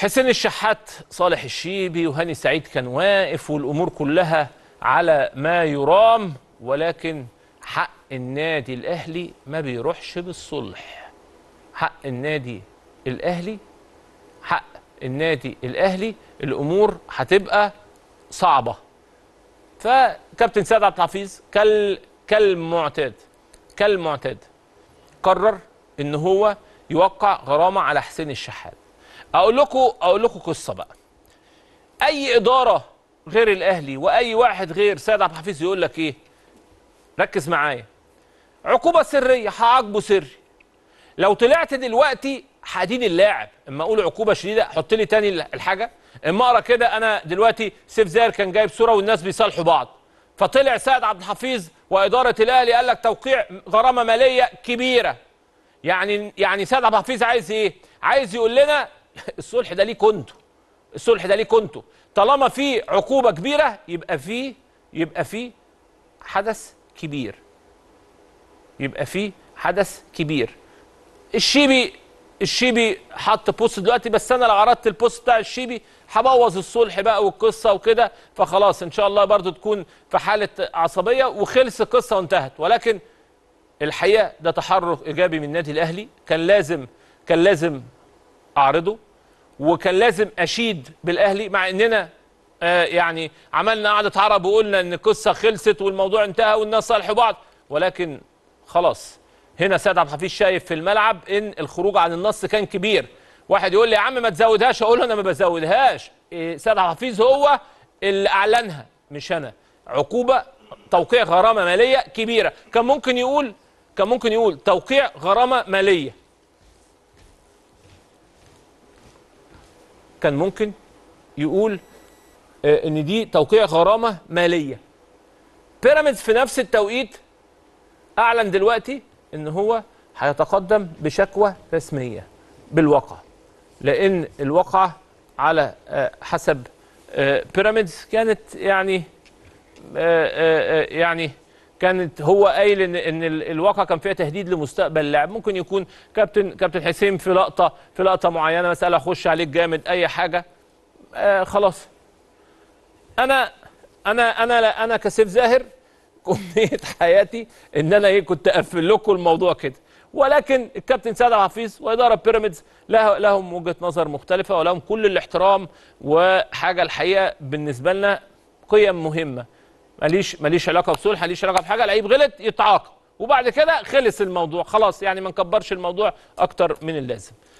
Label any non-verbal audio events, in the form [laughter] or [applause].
حسين الشحات صالح الشيبي وهاني سعيد كان واقف والامور كلها على ما يرام ولكن حق النادي الاهلي ما بيروحش بالصلح حق النادي الاهلي حق النادي الاهلي الامور هتبقى صعبه فكابتن سيد عبد الحفيظ كال كالمعتاد كالمعتاد قرر ان هو يوقع غرامه على حسين الشحات اقول لكم اقول لكم قصه بقى اي اداره غير الاهلي واي واحد غير سيد عبد الحفيظ يقول لك ايه ركز معايا عقوبه سريه هعاقبه سري لو طلعت دلوقتي حديد اللاعب اما اقول عقوبه شديده حط لي تاني الحاجه اما اقرا كده انا دلوقتي سيف زاهر كان جايب صوره والناس بيصالحوا بعض فطلع سيد عبد الحفيظ واداره الاهلي قال لك توقيع غرامه ماليه كبيره يعني يعني سيد عبد الحفيظ عايز ايه عايز يقول لنا الصلح ده ليكوا انتوا الصلح ده ليكوا انتوا طالما في عقوبه كبيره يبقى في يبقى في حدث كبير يبقى في حدث كبير الشيبي الشيبي حط بوست دلوقتي بس انا لو عرضت البوست بتاع الشيبي هبوظ الصلح بقى والقصه وكده فخلاص ان شاء الله برضو تكون في حاله عصبيه وخلص القصه وانتهت ولكن الحقيقه ده تحرك ايجابي من النادي الاهلي كان لازم كان لازم اعرضه وكان لازم اشيد بالاهلي مع اننا آه يعني عملنا قعده عرب وقلنا ان القصه خلصت والموضوع انتهى والناس صالحوا بعض ولكن خلاص هنا سيد عبد الحفيظ شايف في الملعب ان الخروج عن النص كان كبير واحد يقول لي يا عم ما تزودهاش اقول له انا ما بزودهاش إيه سيد عبد الحفيظ هو اللي اعلنها مش انا عقوبه توقيع غرامه ماليه كبيره كان ممكن يقول كان ممكن يقول توقيع غرامه ماليه كان ممكن يقول آه، ان دي توقيع غرامه ماليه بيراميدز في نفس التوقيت اعلن دلوقتي ان هو هيتقدم بشكوى رسميه بالواقعه لان الواقعه على آه، حسب بيراميدز آه، كانت يعني يعني كانت هو قايل ان ان الواقعه كان فيها تهديد لمستقبل اللاعب ممكن يكون كابتن كابتن حسين في لقطه في لقطه معينه مساله اخش عليك جامد اي حاجه آه خلاص انا انا انا لا انا كسيف زاهر [laughs] كنت حياتي ان انا ايه كنت اقفل لكم الموضوع كده ولكن الكابتن سعد حفيظ واداره بيراميدز لهم وجهه نظر مختلفه ولهم كل الاحترام وحاجه الحقيقه بالنسبه لنا قيم مهمه ماليش ماليش علاقه بصلح ماليش علاقه بحاجه لعيب غلط يتعاقب وبعد كده خلص الموضوع خلاص يعني ما نكبرش الموضوع اكتر من اللازم